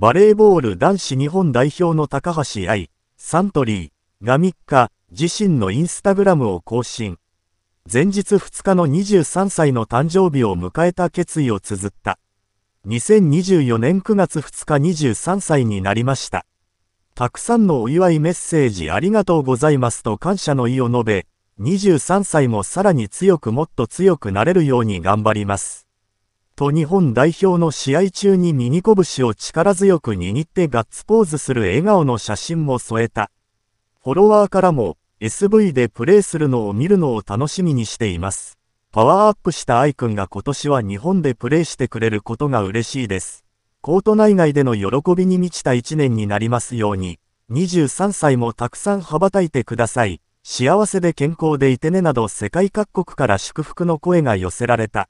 バレーボール男子日本代表の高橋愛、サントリーが3日、自身のインスタグラムを更新。前日2日の23歳の誕生日を迎えた決意を綴った。2024年9月2日23歳になりました。たくさんのお祝いメッセージありがとうございますと感謝の意を述べ、23歳もさらに強くもっと強くなれるように頑張ります。と日本代表の試合中に右拳を力強く握ってガッツポーズする笑顔の写真も添えた。フォロワーからも SV でプレーするのを見るのを楽しみにしています。パワーアップした愛くんが今年は日本でプレーしてくれることが嬉しいです。コート内外での喜びに満ちた一年になりますように、23歳もたくさん羽ばたいてください。幸せで健康でいてねなど世界各国から祝福の声が寄せられた。